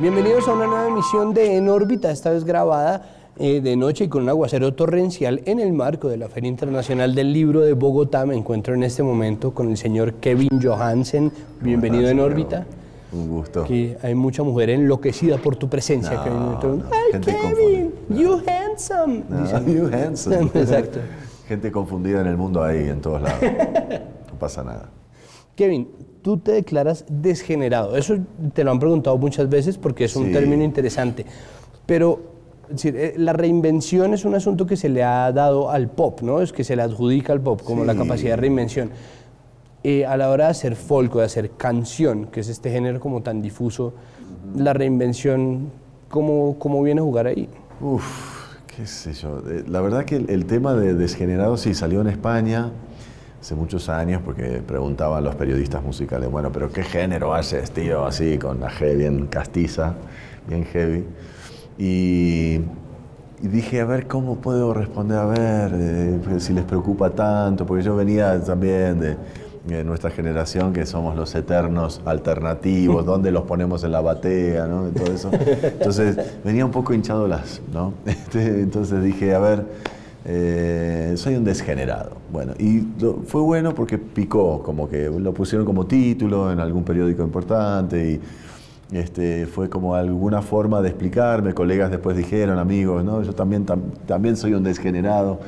Bienvenidos a una nueva emisión de En órbita, esta vez grabada eh, de noche y con un aguacero torrencial en el marco de la Feria Internacional del Libro de Bogotá. Me encuentro en este momento con el señor Kevin Johansen. Bienvenido en órbita. Un gusto. Aquí hay mucha mujer enloquecida por tu presencia, Kevin. ¡Ay, Kevin! ¡You handsome! ¡You handsome! Exacto. Gente confundida en el mundo ahí, en todos lados. no pasa nada. Kevin, tú te declaras desgenerado? Eso te lo han preguntado muchas veces porque es un término interesante. Pero eh, la reinvención es un asunto que se le ha dado al pop, ¿no? Es que se le adjudica al pop como la capacidad de reinvención. Eh, a la hora de hacer folk o de hacer canción, que es este género como tan difuso, la reinvención, ¿cómo, ¿cómo, viene a jugar ahí? Uf, qué sé yo. Eh, la verdad que el, tema de desgenerado si salió en España hace muchos años porque preguntaban los periodistas musicales, bueno, pero ¿qué género haces, tío? Así, con la G bien castiza, bien heavy. Y, dije, a ver, ¿cómo puedo responder? A ver, eh, si les preocupa tanto, porque yo venía también de, nuestra generación, que somos los eternos alternativos, dónde los ponemos en la batea, ¿no? Y todo eso. Entonces, venía un poco hinchado las, ¿no? Este, entonces dije, a ver eh, soy un desgenerado. Bueno, y fue bueno porque picó, como que lo pusieron como título en algún periódico importante y este, fue como alguna forma de explicarme. Colegas después dijeron, amigos, ¿no? yo también, también soy un desgenerado.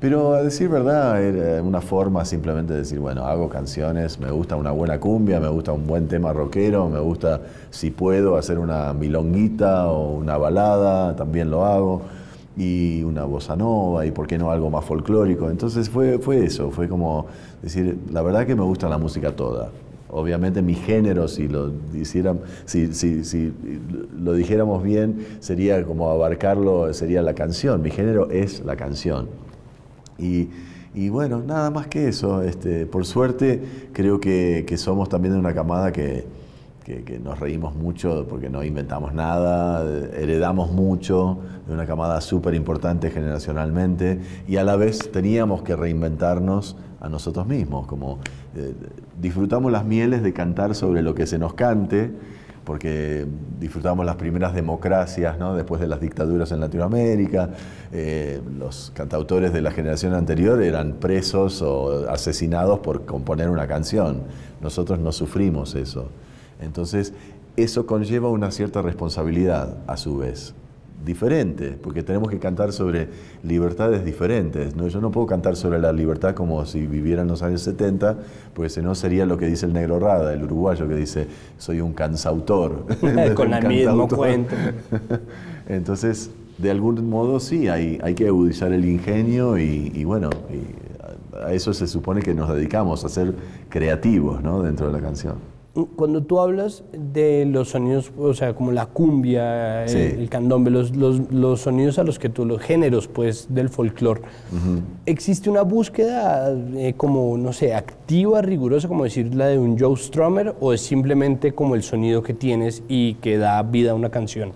Pero a decir verdad, era una forma simplemente de decir, bueno, hago canciones, me gusta una buena cumbia, me gusta un buen tema rockero, me gusta, si puedo, hacer una milonguita o una balada, también lo hago y una bossa nova y por qué no algo más folclórico. Entonces fue, fue eso, fue como decir, la verdad que me gusta la música toda. Obviamente mi género, si lo, si lo dijéramos bien, sería como abarcarlo, sería la canción. Mi género es la canción. Y, bueno, nada más que eso. Este, por suerte creo que, que somos también de una camada que, que, nos reímos mucho porque no inventamos nada, heredamos mucho de una camada súper importante generacionalmente y a la vez teníamos que reinventarnos a nosotros mismos, como eh, disfrutamos las mieles de cantar sobre lo que se nos cante, porque disfrutamos las primeras democracias después de las dictaduras en Latinoamérica. Eh, los cantautores de la generación anterior eran presos o asesinados por componer una canción. Nosotros no sufrimos eso. Entonces, eso conlleva una cierta responsabilidad a su vez, diferente, porque tenemos que cantar sobre libertades diferentes. ¿no? Yo no puedo cantar sobre la libertad como si viviera en los años 70, porque si no sería lo que dice el negro Rada, el uruguayo, que dice, soy un cansautor. Con la mismo cuenta. Entonces, de algún modo sí, hay, que agudizar el ingenio y, bueno, a eso se supone que nos dedicamos, a ser creativos ¿no? dentro de la canción. Mm, cuando tú hablas de los sonidos, o sea, como la cumbia, el, candombe, los, los, sonidos a los que tú, los géneros, pues, del folclore, ¿existe una búsqueda eh, como, no sé, activa, rigurosa, como decir la de un Joe Strummer, o es simplemente como el sonido que tienes y que da vida a una canción?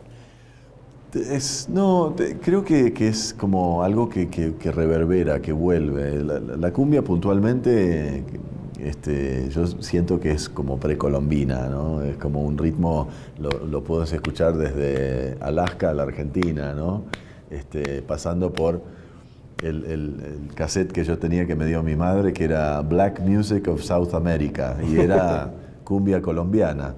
no, creo que, es como algo que, reverbera, que vuelve. la cumbia puntualmente este, yo siento que es como precolombina, Es como un ritmo, lo, puedes escuchar desde Alaska a la Argentina, este, pasando por el, cassette que yo tenía que me dio mi madre, que era Black Music of South America, y era cumbia colombiana,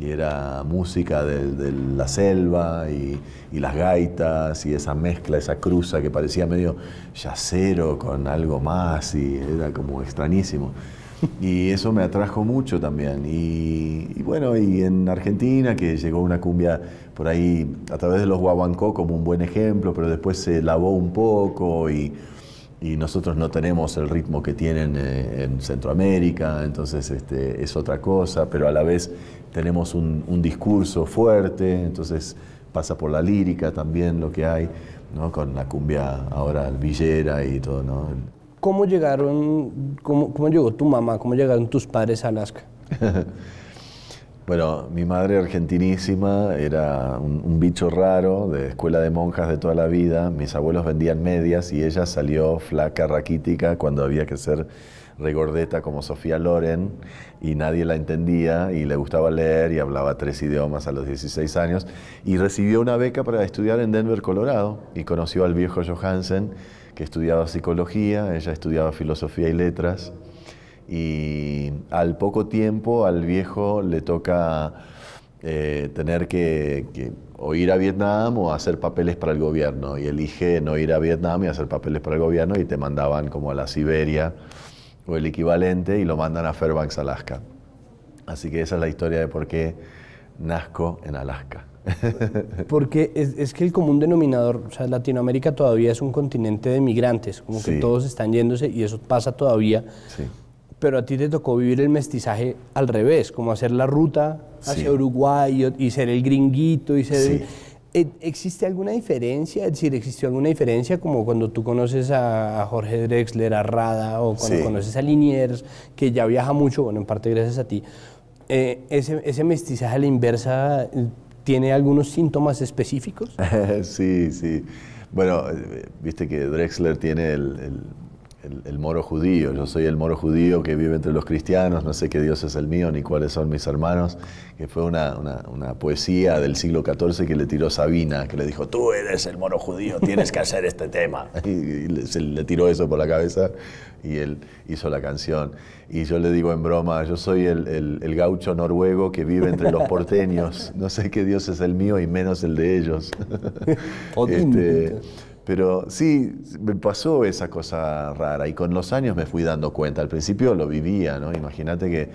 y era música de, la selva, y, y, las gaitas, y esa mezcla, esa cruza que parecía medio yacero con algo más, y era como extrañísimo. Y eso me atrajo mucho también. Y, bueno, y en Argentina, que llegó una cumbia por ahí a través de los guaguancó como un buen ejemplo, pero después se lavó un poco y, nosotros no tenemos el ritmo que tienen eh, en Centroamérica, entonces este, es otra cosa, pero a la vez tenemos un, discurso fuerte, entonces pasa por la lírica también lo que hay, ¿no? con la cumbia ahora villera y todo. ¿no? ¿Cómo llegaron, cómo, llegó tu mamá, cómo llegaron tus padres a Alaska? Bueno, mi madre argentinísima era un, un, bicho raro de escuela de monjas de toda la vida. Mis abuelos vendían medias y ella salió flaca, raquítica, cuando había que ser regordeta como Sofía Loren y nadie la entendía y le gustaba leer y hablaba tres idiomas a los 16 años y recibió una beca para estudiar en Denver, Colorado y conoció al viejo Johansen estudiaba psicología, ella estudiaba filosofía y letras. Y al poco tiempo al viejo le toca eh, tener que, que, o ir a Vietnam o hacer papeles para el gobierno. Y elige no ir a Vietnam y hacer papeles para el gobierno y te mandaban como a la Siberia o el equivalente y lo mandan a Fairbanks, Alaska. Así que esa es la historia de por qué nazco en Alaska. Porque es, que el común denominador, o sea, Latinoamérica todavía es un continente de migrantes, como que todos están yéndose y eso pasa todavía. Pero a ti te tocó vivir el mestizaje al revés, como hacer la ruta hacia Uruguay y, ser el gringuito y ser... Eh, ¿Existe alguna diferencia? Es decir, ¿existió alguna diferencia como cuando tú conoces a Jorge Drexler, a Rada, o cuando conoces a Liniers, que ya viaja mucho, bueno, en parte gracias a ti? Eh, ese, ese mestizaje a la inversa eh, ¿Tiene algunos síntomas específicos? sí, sí. Bueno, eh, viste que Drexler tiene el, el, moro judío, yo soy el moro judío que vive entre los cristianos, no sé qué Dios es el mío ni cuáles son mis hermanos, que fue una, poesía del siglo XIV que le tiró Sabina, que le dijo, tú eres el moro judío, tienes que hacer este tema. Y, le, se le tiró eso por la cabeza y él hizo la canción. Y yo le digo en broma, yo soy el, gaucho noruego que vive entre los porteños, no sé qué Dios es el mío y menos el de ellos. Pero sí, me pasó esa cosa rara y con los años me fui dando cuenta. Al principio lo vivía, ¿no? Imagínate que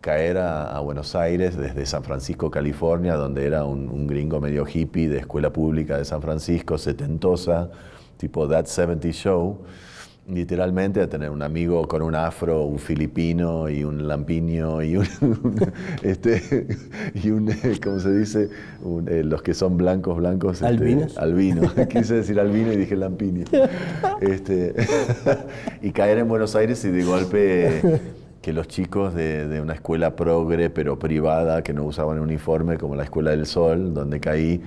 caer a, Buenos Aires desde San Francisco, California, donde era un, gringo medio hippie de escuela pública de San Francisco, setentosa, tipo That 70 Show literalmente a tener un amigo con un afro, un filipino y un lampiño y un, este, y un eh, ¿cómo se dice? Eh, los que son blancos, blancos. Este, Albinos. albino. Quise decir albino y dije lampiño. Este, y caer en Buenos Aires y de golpe que los chicos de, de, una escuela progre pero privada que no usaban uniforme como la Escuela del Sol, donde caí,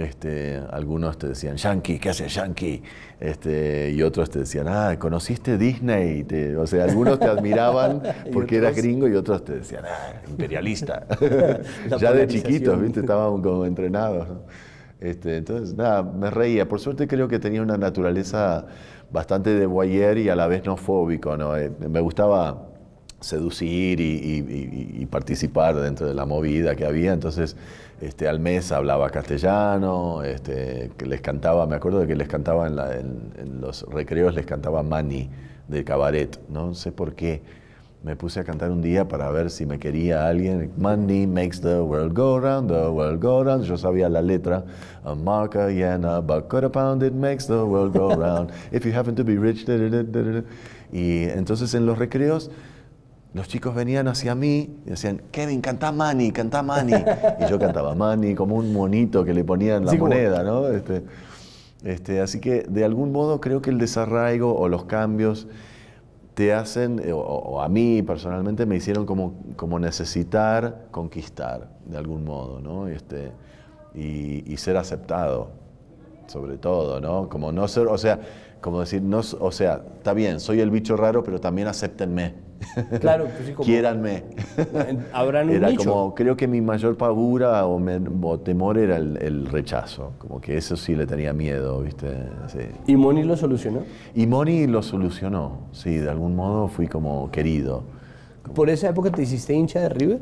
este, algunos te decían, Yankee, ¿qué haces Yankee? Este, y otros te decían, ah, ¿conociste Disney? o sea, algunos te admiraban porque eras gringo y otros te decían, ah, imperialista. ya de chiquitos, ¿viste? Estaban como entrenados. Este, entonces, nada, me reía. Por suerte creo que tenía una naturaleza bastante de Boyer y a la vez no fóbico. ¿no? Eh, me gustaba seducir y, participar dentro de la movida que había. Entonces, este, al mes hablaba castellano, este, que les cantaba, me acuerdo de que les cantaba en, los recreos, les cantaba Mani de cabaret, no sé por qué. Me puse a cantar un día para ver si me quería alguien. Money makes the world go round, the world go round. Yo sabía la letra. A marker y a pound, it makes the world go round. If you happen to be rich. Da, da, da, y entonces en los recreos los chicos venían hacia mí y decían, Kevin, canta Manny, canta Manny. Y yo cantaba Manny como un monito que le ponían la moneda, ¿no? Este, este, así que de algún modo creo que el desarraigo o los cambios te hacen, eh, o, a mí personalmente me hicieron como, como necesitar conquistar de algún modo, ¿no? Este, y, ser aceptado, sobre todo, ¿no? Como no ser, o sea, como decir, no, o sea, está bien, soy el bicho raro, pero también acéptenme. Claro, pues sí, como, Quiéranme. Habrán un era como, creo que mi mayor pavura o, temor era el, rechazo. Como que eso sí le tenía miedo, ¿viste? ¿Y Moni lo solucionó? Y Moni lo solucionó, sí. De algún modo fui como querido. ¿Por esa época te hiciste hincha de River?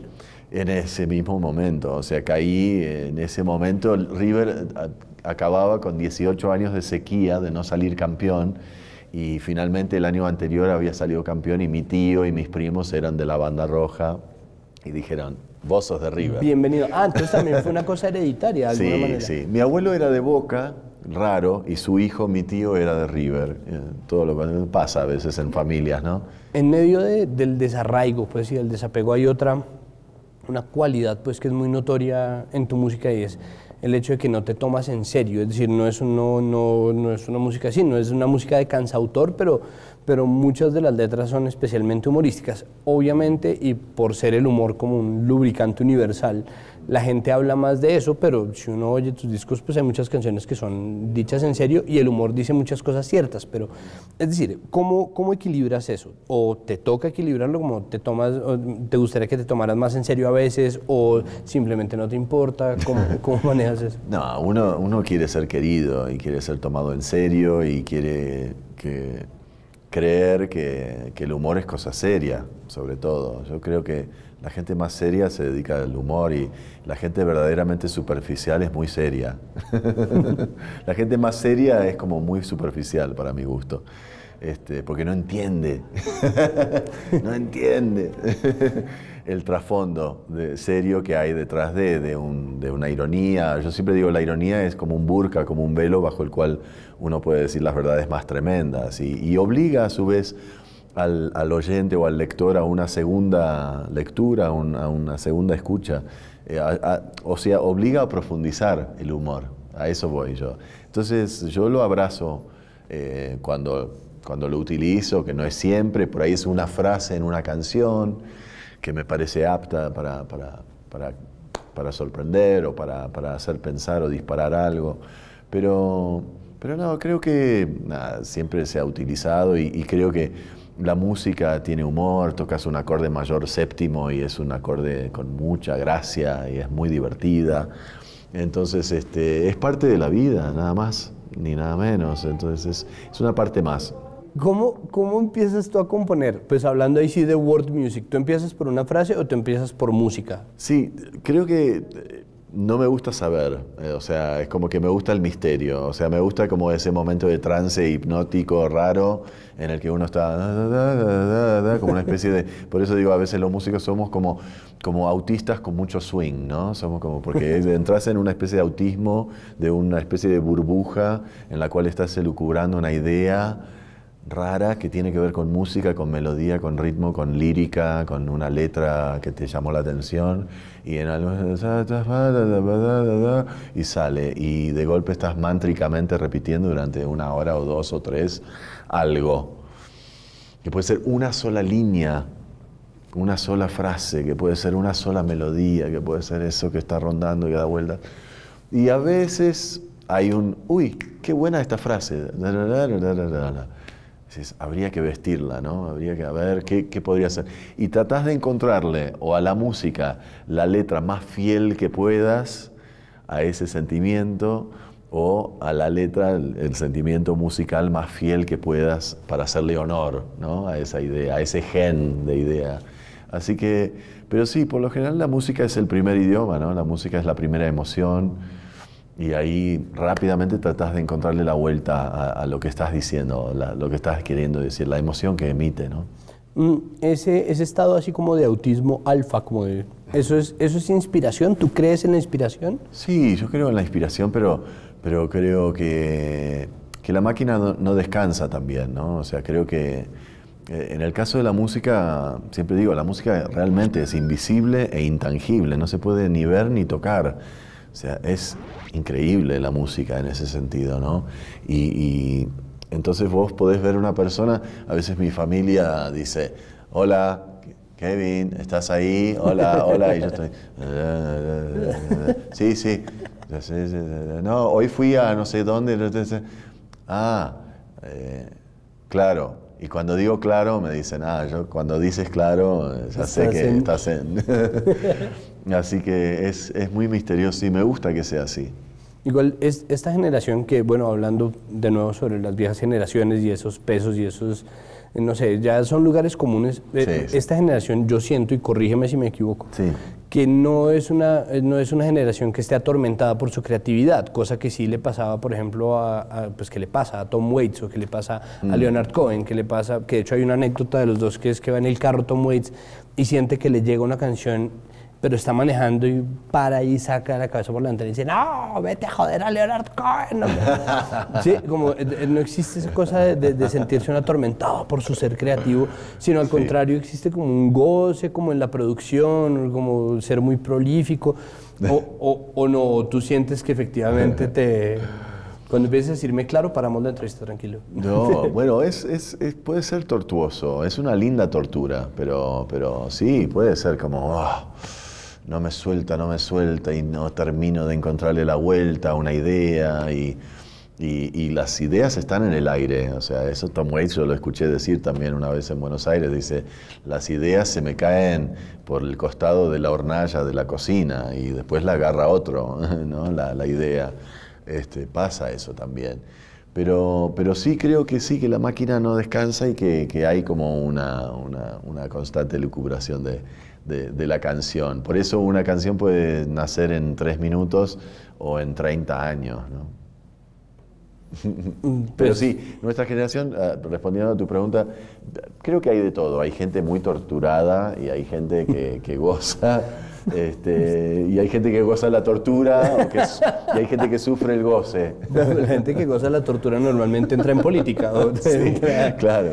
En ese mismo momento. O sea, caí en ese momento. River eh, acababa con 18 años de sequía, de no salir campeón y finalmente el año anterior había salido campeón y mi tío y mis primos eran de la banda roja y dijeron, vos sos de River. Bienvenido. Ah, entonces también fue una cosa hereditaria de sí, Sí, Mi abuelo era de Boca, raro, y su hijo, mi tío, era de River. Eh, todo lo que pasa a veces en familias, ¿no? En medio del desarraigo, pues, del desapego hay otra, una cualidad, pues, que es muy notoria en tu música y es el hecho de que no te tomas en serio, es decir, no es, no, no es una música así, no es una música de cansautor, pero, pero muchas de las letras son especialmente humorísticas. Obviamente, y por ser el humor como un lubricante universal, la gente habla más de eso, pero si uno oye tus discos, pues hay muchas canciones que son dichas en serio y el humor dice muchas cosas ciertas, pero es decir, ¿cómo, cómo equilibras eso? ¿O te toca equilibrarlo como te tomas, te gustaría que te tomaras más en serio a veces o simplemente no te importa? ¿Cómo, cómo manejas eso? No, uno, uno quiere ser querido y quiere ser tomado en serio y quiere que creer que, el humor es cosa seria, sobre todo. Yo creo que la gente más seria se dedica al humor y la gente verdaderamente superficial es muy seria. la gente más seria es como muy superficial para mi gusto. Este, porque no entiende. no entiende. el trasfondo serio que hay detrás de, una ironía. Yo siempre digo, la ironía es como un burka, como un velo bajo el cual uno puede decir las verdades más tremendas y, obliga a su vez al, oyente o al lector a una segunda lectura, a una segunda escucha. Eh, o sea, obliga a profundizar el humor. A eso voy yo. Entonces yo lo abrazo eh, cuando, cuando lo utilizo, que no es siempre, por ahí es una frase en una canción que me parece apta para, para, sorprender o para, hacer pensar o disparar algo. Pero, pero no, creo que siempre se ha utilizado y, creo que la música tiene humor, tocas un acorde mayor séptimo y es un acorde con mucha gracia y es muy divertida. Entonces, este, es parte de la vida, nada más, ni nada menos. Entonces, es una parte más. ¿Cómo, ¿Cómo empiezas tú a componer? Pues hablando ahí sí de word music, ¿tú empiezas por una frase o te empiezas por música? Sí, creo que eh, no me gusta saber, eh, o sea, es como que me gusta el misterio, o sea, me gusta como ese momento de trance hipnótico raro en el que uno está como una especie de, por eso digo, a veces los músicos somos como, como autistas con mucho swing, ¿no? Somos como, porque entras en una especie de autismo, de una especie de burbuja en la cual estás elucubrando una idea rara que tiene que ver con música, con melodía, con ritmo, con lírica, con una letra que te llamó la atención y en algo y sale y de golpe estás mántricamente repitiendo durante una hora o dos o tres algo que puede ser una sola línea, una sola frase, que puede ser una sola melodía, que puede ser eso que está rondando y da vuelta. Y a veces hay un, uy, qué buena esta frase habría que vestirla, ¿no? Habría que ver qué, podría ser. Y tratás de encontrarle, o a la música, la letra más fiel que puedas a ese sentimiento, o a la letra, el, el sentimiento musical más fiel que puedas para hacerle honor, ¿no? A esa idea, a ese gen de idea. Así que, pero sí, por lo general la música es el primer idioma, ¿no? La música es la primera emoción y ahí rápidamente tratas de encontrarle la vuelta a, lo que estás diciendo, lo que estás queriendo decir, la emoción que emite, mm, ese, estado así como de autismo alfa, como ¿Eso es, ¿Eso es inspiración? ¿Tú crees en la inspiración? Sí, yo creo en la inspiración, pero, pero creo que, la máquina no, descansa también, ¿no? O sea, creo que... Eh, en el caso de la música, siempre digo, la música realmente es invisible e intangible, no se puede ni ver ni tocar. O sea, es increíble la música en ese sentido, ¿no? Y, entonces vos podés ver una persona, a veces mi familia dice, hola, Kevin, ¿estás ahí? Hola, hola, y yo estoy... Sí, sí. No, hoy fui a no sé dónde. Ah, eh, claro. Y cuando digo claro, me dicen, ah, yo cuando dices claro, ya sé que estás en... Así que es, es muy misterioso y me gusta que sea así. Igual, es, esta generación que, bueno, hablando de nuevo sobre las viejas generaciones y esos pesos y esos, eh, no sé, ya son lugares comunes. Eh, esta generación, yo siento, y corrígeme si me equivoco, que no es, una, eh, no es una generación que esté atormentada por su creatividad, cosa que sí le pasaba, por ejemplo, a, pues que le pasa a Tom Waits o que le pasa a mm. Leonard Cohen, que le pasa, que de hecho hay una anécdota de los dos que es que va en el carro Tom Waits y siente que le llega una canción pero está manejando y para y saca la cabeza por la ventana y dice, no, vete a joder a Leonard Cohen. sí, como eh, eh, no existe esa cosa de, sentirse un atormentado por su ser creativo, sino al contrario existe como un goce, como en la producción, como ser muy prolífico, o, o, no, tú sientes que efectivamente te... Cuando empieces a decirme claro, paramos la entrevista, tranquilo. No, bueno, es, es, puede ser tortuoso, es una linda tortura, pero, pero sí, puede ser como... Ah" no me suelta, no me suelta y no termino de encontrarle la vuelta a una idea y, las ideas están en el aire. O sea, eso Tom Waits yo lo escuché decir también una vez en Buenos Aires, dice, las ideas se me caen por el costado de la hornalla de la cocina y después la agarra otro, ¿no? La, idea. Este, pasa eso también. Pero, pero, sí creo que sí, que la máquina no descansa y que, hay como una constante lucubración de de, la canción. Por eso una canción puede nacer en tres minutos o en 30 años. ¿no? Mm, Pero pues sí, nuestra generación, ah, respondiendo a tu pregunta, creo que hay de todo. Hay gente muy torturada y hay gente que goza Este, y hay gente que goza la tortura y hay gente que sufre el goce. La gente que goza la tortura normalmente entra en política. claro.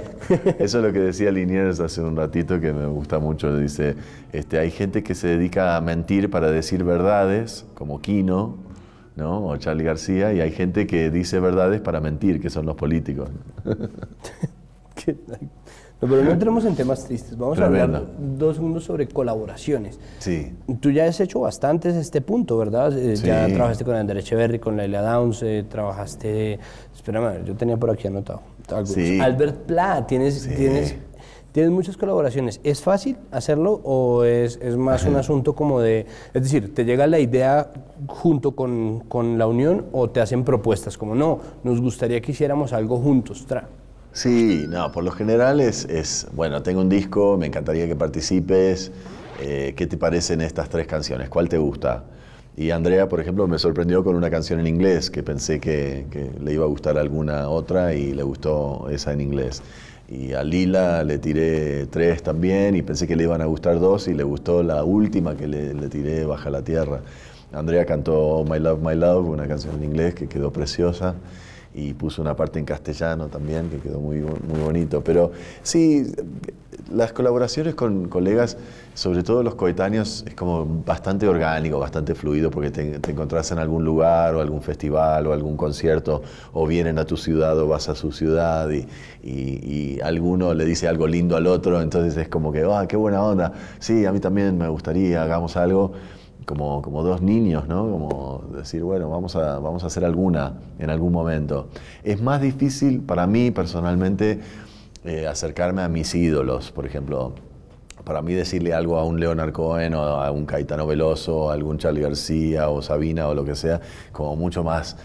Eso es lo que decía Liniers hace un ratito que me gusta mucho. Dice, este, hay gente que se dedica a mentir para decir verdades, como Kino, ¿no? o Charlie García, y hay gente que dice verdades para mentir, que son los políticos. No, pero no entremos en temas tristes. Vamos a hablar dos segundos sobre colaboraciones. Sí. Tú ya has hecho bastantes este punto, ¿verdad? Eh, ya trabajaste con André Echeverry, con Laila Downs, eh, trabajaste. Espérame, yo tenía por aquí anotado. Sí. Albert Pla, tienes, tienes, tienes muchas colaboraciones. ¿Es fácil hacerlo o es, más un asunto como de. Es decir, ¿te llega la idea junto con, con la unión o te hacen propuestas como no, nos gustaría que hiciéramos algo juntos? Tra Sí, no, por lo general es, bueno, tengo un disco, me encantaría que participes, eh, ¿qué te parecen estas tres canciones? ¿Cuál te gusta? Y Andrea, por ejemplo, me sorprendió con una canción en inglés que pensé que, le iba a gustar alguna otra y le gustó esa en inglés. Y a Lila le tiré tres también y pensé que le iban a gustar dos y le gustó la última que le tiré, Baja la Tierra. Andrea cantó My Love, My Love, una canción en inglés que quedó preciosa y puso una parte en castellano también, que quedó muy, muy bonito. Pero sí, las colaboraciones con colegas, sobre todo los coetáneos, es como bastante orgánico, bastante fluido, porque te, te, encontrás en algún lugar o algún festival o algún concierto, o vienen a tu ciudad o vas a su ciudad y, alguno le dice algo lindo al otro, entonces es como que, ¡ah, qué buena onda! Sí, a mí también me gustaría, hagamos algo como, dos niños, ¿no? Como decir, bueno, vamos a, vamos a hacer alguna en algún momento. Es más difícil para mí personalmente eh, acercarme a mis ídolos, por ejemplo. Para mí decirle algo a un Leonard Cohen o a un Caetano Veloso, a algún Charlie García o Sabina o lo que sea, como mucho más,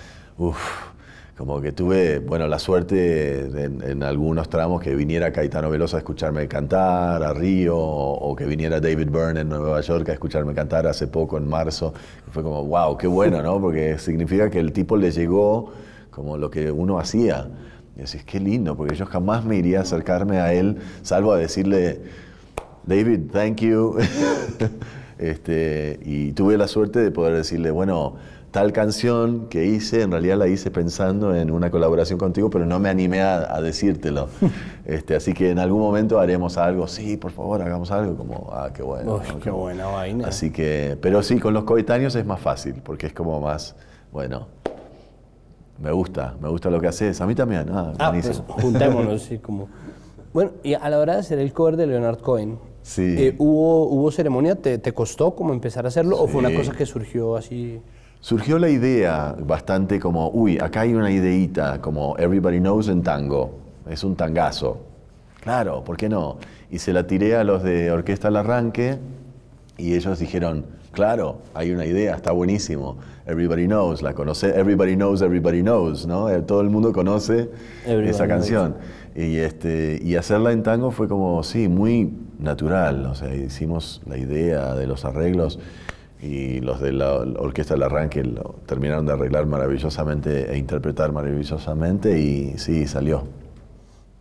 como que tuve, bueno, la suerte en, algunos tramos que viniera Caetano Veloso a escucharme cantar a Río, o, que viniera David Byrne en Nueva York a escucharme cantar hace poco, en marzo. Fue como, wow, qué bueno, ¿no? Porque significa que el tipo le llegó como lo que uno hacía. Y decís, qué lindo, porque yo jamás me iría a acercarme a él, salvo a decirle, David, thank you. este, y tuve la suerte de poder decirle, bueno, tal canción que hice, en realidad la hice pensando en una colaboración contigo, pero no me animé a, decírtelo. este, así que en algún momento haremos algo, sí, por favor, hagamos algo, como, ah, qué bueno. Qué buena vaina. Así que, pero sí, con los coetáneos es más fácil, porque es como más, bueno, me gusta, me gusta lo que haces, a mí también, ah, ah pues, juntémonos, sí, como... Bueno, y a la hora de hacer el cover de Leonard Cohen, sí. Eh, ¿hubo, ¿hubo ceremonia? ¿Te, costó como empezar a hacerlo o fue una cosa que surgió así...? Surgió la idea bastante como, uy, acá hay una ideita, como Everybody Knows en tango, es un tangazo. Claro, ¿por qué no? Y se la tiré a los de Orquesta al Arranque y ellos dijeron, claro, hay una idea, está buenísimo. Everybody Knows, la conoce, Everybody Knows, Everybody Knows, ¿no? Eh, todo el mundo conoce esa canción. Y, este, y hacerla en tango fue como, sí, muy natural, o sea, hicimos la idea de los arreglos y los de la Orquesta del Arranque lo terminaron de arreglar maravillosamente e interpretar maravillosamente y sí, salió.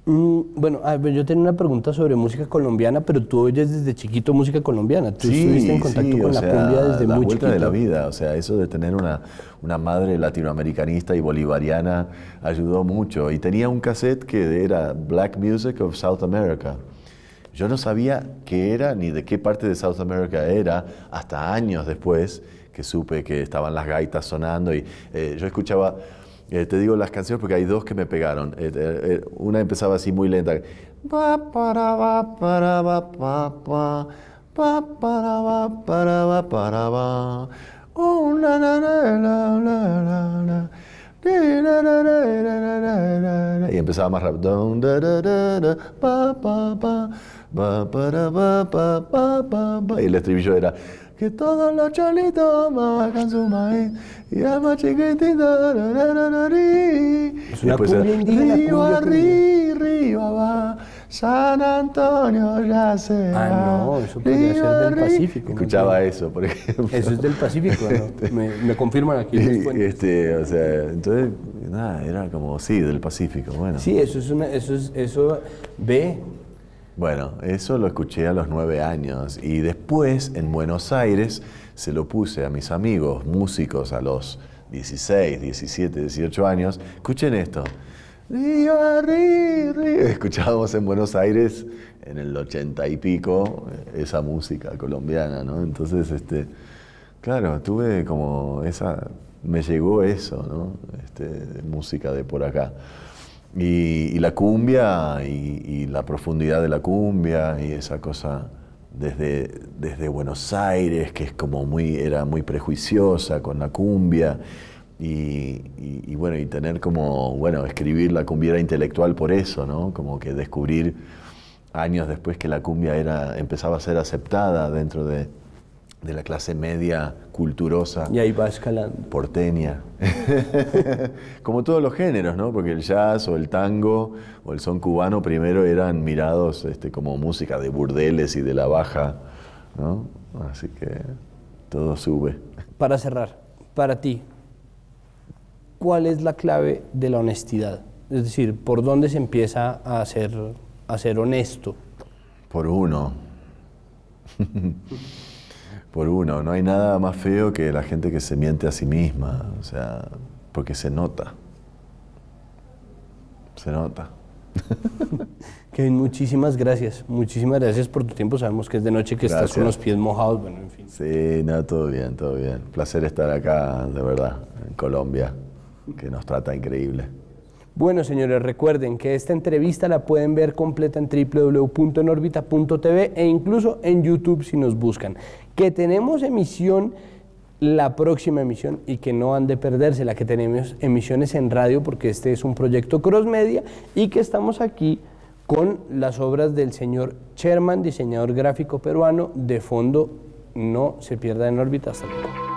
Mm, bueno, yo tenía una pregunta sobre música colombiana, pero tú oyes desde chiquito música colombiana. sí, estuviste en contacto sí, con la sea, desde la vuelta de la vida, o sea, eso de tener una, una madre latinoamericanista y bolivariana ayudó mucho. Y tenía un cassette que era Black Music of South America. Yo no sabía qué era ni de qué parte de South America era hasta años después que supe que estaban las gaitas sonando y eh, yo escuchaba, eh, te digo las canciones porque hay dos que me pegaron. Eh, una empezaba así muy lenta. Y empezaba más rápido. Y el estribillo era que todos los cholitos bajan su maíz y alma chiquitita. Es una cumbia río arriba va, San Antonio ya se ah, va. Ah, no, eso podría ser del Pacífico. Escuchaba eso, por ejemplo. Eso es del Pacífico, este. me, confirman aquí. Este, o sea, entonces, nada, era como, sí, del Pacífico, bueno. Sí, eso es una, eso es, eso ve bueno, eso lo escuché a los nueve años y después en Buenos Aires se lo puse a mis amigos músicos a los 16, 17, 18 años. Escuchen esto. Escuchábamos en Buenos Aires en el ochenta y pico eh, esa música colombiana, ¿no? Entonces, este, claro, tuve como esa, me llegó eso, ¿no? Este, música de por acá. Y, la cumbia y, la profundidad de la cumbia y esa cosa desde, desde Buenos Aires, que es como muy, era muy prejuiciosa con la cumbia. Y, bueno, y tener como, bueno, escribir la cumbia era intelectual por eso, ¿no? Como que descubrir años después que la cumbia era, empezaba a ser aceptada dentro de, de la clase media culturosa. Y ahí va escalando. Porteña. Como todos los géneros, ¿no? Porque el jazz o el tango o el son cubano primero eran mirados este, como música de burdeles y de la baja, ¿no? Así que todo sube. Para cerrar, para ti, ¿cuál es la clave de la honestidad? Es decir, ¿por dónde se empieza a ser, a ser honesto? Por uno. por uno. No hay nada más feo que la gente que se miente a sí misma, o sea, porque se nota. Se nota. Kevin, muchísimas gracias. Muchísimas gracias por tu tiempo. Sabemos que es de noche, que estás con los pies mojados. Bueno, en fin. Sí, no, todo bien, todo bien. Placer estar acá, de verdad, en Colombia, que nos trata increíble. Bueno, señores, recuerden que esta entrevista la pueden ver completa en www.enorbita.tv e incluso en YouTube si nos buscan. Que tenemos emisión la próxima emisión y que no han de perderse la que tenemos emisiones en radio porque este es un proyecto crossmedia y que estamos aquí con las obras del señor Sherman, diseñador gráfico peruano, de fondo no se pierda en órbita hasta luego.